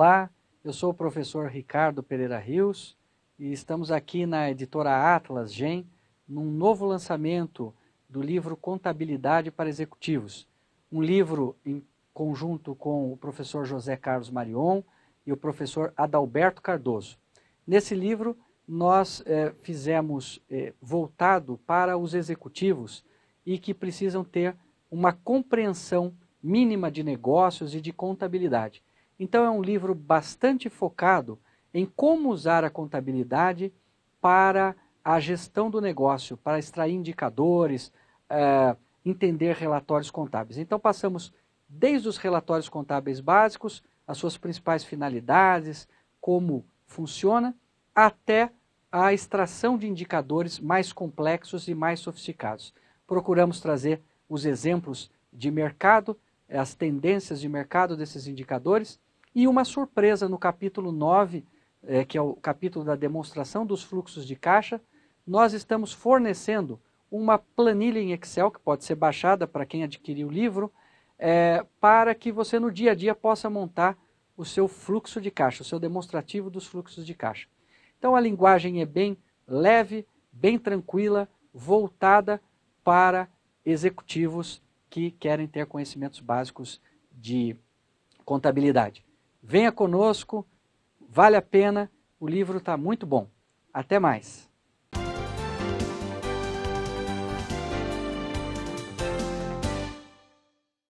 Olá, eu sou o professor Ricardo Pereira Rios e estamos aqui na editora Atlas Gen num novo lançamento do livro Contabilidade para Executivos. Um livro em conjunto com o professor José Carlos Marion e o professor Adalberto Cardoso. Nesse livro, nós eh, fizemos eh, voltado para os executivos e que precisam ter uma compreensão mínima de negócios e de contabilidade. Então, é um livro bastante focado em como usar a contabilidade para a gestão do negócio, para extrair indicadores, uh, entender relatórios contábeis. Então, passamos desde os relatórios contábeis básicos, as suas principais finalidades, como funciona, até a extração de indicadores mais complexos e mais sofisticados. Procuramos trazer os exemplos de mercado, as tendências de mercado desses indicadores e uma surpresa no capítulo 9, é, que é o capítulo da demonstração dos fluxos de caixa, nós estamos fornecendo uma planilha em Excel, que pode ser baixada para quem adquirir o livro, é, para que você no dia a dia possa montar o seu fluxo de caixa, o seu demonstrativo dos fluxos de caixa. Então a linguagem é bem leve, bem tranquila, voltada para executivos que querem ter conhecimentos básicos de contabilidade. Venha conosco, vale a pena, o livro está muito bom. Até mais.